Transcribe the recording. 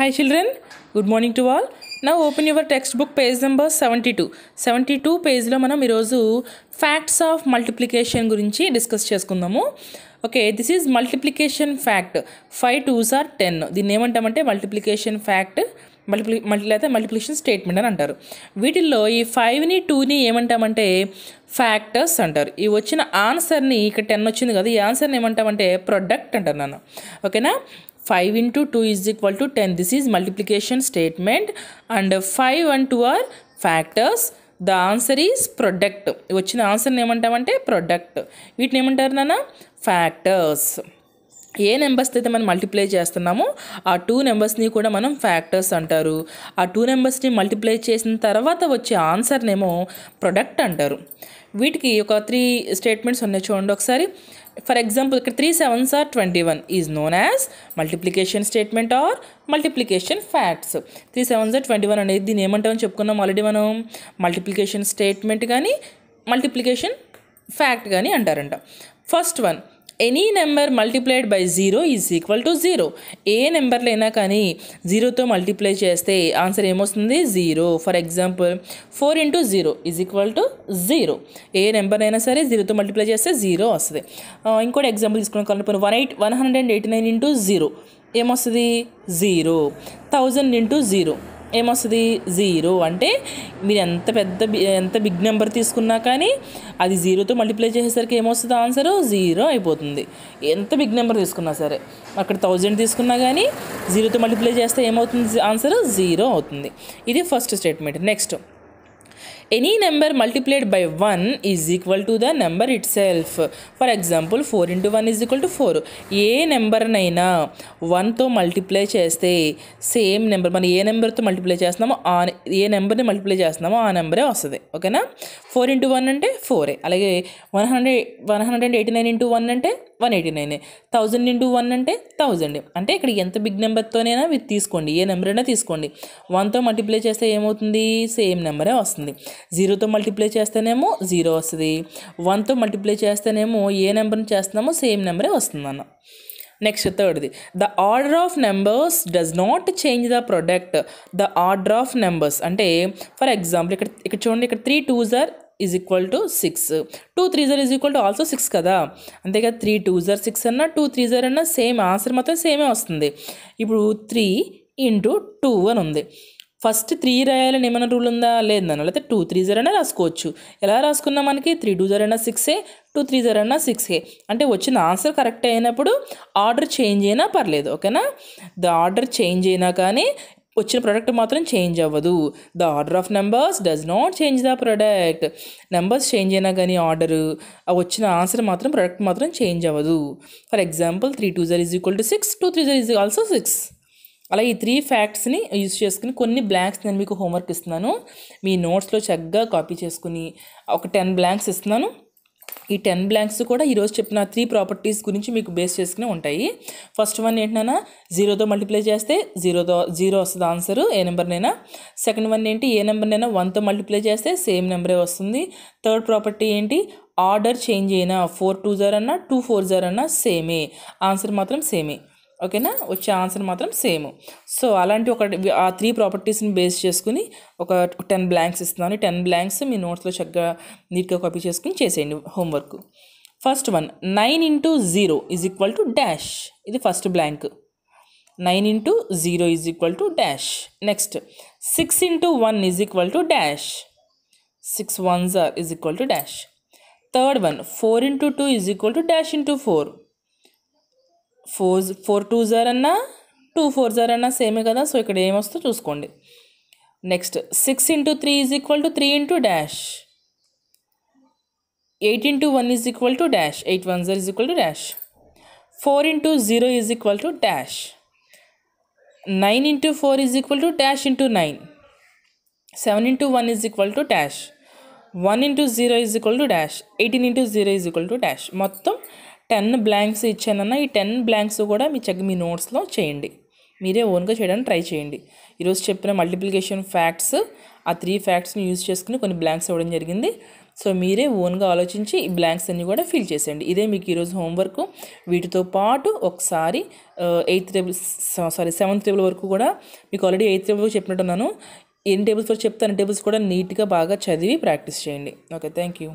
high children good morning to all నా open your text book page number seventy two seventy two పేజ్లో మనం ఈరోజు facts of multiplication గురించి discuss చేసుకుందాము okay this is multiplication fact five twos are ten దీన్ని ఏమంటామంటే multiplication fact multiply multi లేదా multiplication statement అని అంటారు వీటిల్లో ఈ ఫైవ్ని టూని ఏమంటామంటే ఫ్యాక్టర్స్ అంటారు ఈ వచ్చిన ఆన్సర్ని ఇక్కడ టెన్ వచ్చింది కదా ఈ ఆన్సర్ని ఏమంటామంటే ప్రొడక్ట్ అంటారు నన్ను ఓకేనా five into two is equal to ten this is multiplication statement and five and two are factors the answer is product వచ్చిన ఆన్సర్ని ఏమంటామంటే ప్రొడక్ట్ వీటిని ఏమంటారు నాన్న ఫ్యాక్టర్స్ ఏ నెంబర్స్ అయితే మనం మల్టిప్లై చేస్తున్నామో ఆ టూ నెంబర్స్ని కూడా మనం ఫ్యాక్టర్స్ అంటారు ఆ టూ నెంబర్స్ని మల్టిప్లై చేసిన తర్వాత వచ్చే ఆన్సర్నేమో ప్రొడక్ట్ అంటారు వీటికి ఒక త్రీ స్టేట్మెంట్స్ ఉన్నాయి చూడండి ఒకసారి ఫర్ ఎగ్జాంపుల్ ఇక్కడ three sevens are twenty one is known as multiplication statement or multiplication facts three sevens are twenty one అనేది దీన్ని ఏమంటామని చెప్పుకున్నాం ఆల్రెడీ మనం మల్టిప్లికేషన్ స్టేట్మెంట్ కానీ మల్టిప్లికేషన్ ఫ్యాక్ట్ కానీ అంటారంట first one any number multiplied by zero is equal to zero ఏ నెంబర్లైనా కానీ జీరోతో మల్టిప్లై చేస్తే ఆన్సర్ ఏమొస్తుంది zero for example four into zero is equal to zero ఏ నెంబర్ అయినా సరే జీరోతో మల్టిప్లై చేస్తే జీరో వస్తుంది ఇంకోటి ఎగ్జాంపుల్ తీసుకున్నాం కనుక one eight one hundred eighty nine into zero ఏమొస్తుంది జీరో థౌజండ్ ఇంటూ జీరో ఏమొస్తుంది జీరో అంటే మీరు ఎంత పెద్ద ఎంత బిగ్ నెంబర్ తీసుకున్నా కానీ అది జీరోతో మల్టిప్లై చేసేసరికి ఏమొస్తుంది ఆన్సర్ జీరో అయిపోతుంది ఎంత బిగ్ నెంబర్ తీసుకున్నా సరే అక్కడ థౌజండ్ తీసుకున్నా కానీ జీరోతో మల్టిప్లై చేస్తే ఏమవుతుంది ఆన్సర్ జీరో అవుతుంది ఇది first statement next any number multiplied by one is equal to the number itself for example four into one is equal to four ఏ నెంబర్నైనా వన్తో మల్టిప్లై చేస్తే సేమ్ నెంబర్ మనం ఏ నెంబర్తో మల్టిప్లై చేస్తున్నామో ఆ ఏ నెంబర్ని మల్టిప్లై చేస్తున్నామో ఆ నెంబరే వస్తుంది ఓకేనా ఫోర్ ఇంటూ వన్ అంటే ఫోరే అలాగే one hundred one hundred and eighty nine into one అంటే one eighty nine thousand into one అంటే థౌజండ్ అంటే ఇక్కడ ఎంత బిగ్ నెంబర్తోనైనా మీరు తీసుకోండి ఏ నెంబర్ అయినా తీసుకోండి వన్తో మల్టిప్లై చేస్తే ఏమవుతుంది సేమ్ నెంబరే వస్తుంది జీరోతో మల్టిప్లై చేస్తేనేమో జీరో వస్తుంది వన్తో మల్టిప్లై చేస్తేనేమో ఏ నెంబర్ని చేస్తున్నామో సేమ్ నెంబరే వస్తుంది అన్న నెక్స్ట్ థర్డ్ది the order of numbers does not change the product the order of numbers అంటే ఫర్ ఎగ్జాంపుల్ ఇక్కడ ఇక్కడ చూడండి ఇక్కడ three twos are is equal to six two three are is equal to also six కదా అంతేగా three two are six అన్నా two three are అన్నా same answer మాత్రం సేమే వస్తుంది ఇప్పుడు త్రీ ఇంటూ టూ అని ఉంది ఫస్ట్ త్రీ రాయాలని ఏమైనా రూల్ ఉందా లేదు దాని అయితే టూ త్రీ జర్ అయినా రాసుకోవచ్చు ఎలా రాసుకున్నా మనకి త్రీ టూ జర్ అయినా సిక్సే టూ త్రీ జర్ అయినా సిక్సే అంటే వచ్చిన ఆన్సర్ కరెక్ట్ అయినప్పుడు ఆర్డర్ చేంజ్ అయినా పర్లేదు ఓకేనా ద ఆర్డర్ చేంజ్ అయినా కానీ వచ్చిన ప్రోడక్ట్ మాత్రం చేంజ్ అవ్వదు the order of numbers does not change the product numbers change అయినా కానీ ఆర్డర్ వచ్చిన ఆన్సర్ మాత్రం ప్రోడక్ట్ మాత్రం చేంజ్ అవ్వదు for example three two are is equal to six two three are is also six అలా ఈ three ఫ్యాక్ట్స్ని use చేసుకుని కొన్ని బ్లాంక్స్ నేను మీకు హోంవర్క్ ఇస్తున్నాను మీ నోట్స్లో చక్కగా కాపీ చేసుకుని ఒక టెన్ బ్లాంక్స్ ఇస్తున్నాను ఈ టెన్ బ్లాంక్స్ కూడా ఈరోజు చెప్పిన త్రీ ప్రాపర్టీస్ గురించి మీకు బేస్ చేసుకుని ఉంటాయి ఫస్ట్ వన్ ఏంటన్నా జీరోతో మల్టిప్లై చేస్తే జీరోతో జీరో వస్తుంది ఆన్సర్ ఏ నెంబర్నైనా సెకండ్ వన్ ఏంటి ఏ నెంబర్నైనా వన్తో మల్టిప్లై చేస్తే సేమ్ నెంబరే వస్తుంది థర్డ్ ప్రాపర్టీ ఏంటి ఆర్డర్ చేంజ్ అయినా ఫోర్ టూ జార్ అన్నా టూ ఫోర్ జార్ అన్నా సేమే ఆన్సర్ మాత్రం సేమే ఓకేనా వచ్చే ఆన్సర్ మాత్రం సేమ్ సో అలాంటి ఒక ఆ త్రీ ప్రాపర్టీస్ని బేస్ చేసుకుని ఒక టెన్ బ్లాంక్స్ ఇస్తున్నాను టెన్ బ్లాంక్స్ మీ నోట్స్లో చక్కగా నీట్గా కాపీ చేసుకుని చేసేయండి homework first one nine into zero is equal to dash ఇది first blank nine into zero is equal to dash next six into one is equal to dash six one are is equal to dash third one four into two is equal to dash into four four four two are అన్నా two four are అన్నా సేమే కదా so ఇక్కడ ఏమొస్తో చూసుకోండి next six into three is equal to three into dash eight into one is equal to dash eight one are is equal to dash four into zero is equal to dash nine into four is equal to dash into nine seven into one is equal to dash one into zero is equal to dash eighteen into zero is equal to dash మొత్తం ten blanks ఇచ్చానన్న ఈ ten blanks కూడా మీ check మీ నోట్స్లో చేయండి మీరే ఓన్గా చేయడానికి try చేయండి ఈరోజు చెప్పిన మల్టిప్లికేషన్ ఫ్యాక్ట్స్ ఆ త్రీ ఫ్యాక్ట్స్ని యూజ్ చేసుకుని కొన్ని బ్లాంక్స్ ఇవ్వడం జరిగింది సో మీరే ఓన్గా ఆలోచించి ఈ బ్లాంక్స్ అన్నీ కూడా ఫిల్ చేసేయండి ఇదే మీకు ఈరోజు హోంవర్క్ వీటితో పాటు ఒకసారి eighth table sorry seventh table వరకు కూడా మీకు ఆల్రెడీ ఎయిత్ టేబుల్ చెప్పినట్టున్నాను ఎన్ని టేబుల్స్ వరకు అన్ని టేబుల్స్ కూడా నీట్గా బాగా చదివి ప్రాక్టీస్ చేయండి ఓకే థ్యాంక్ యూ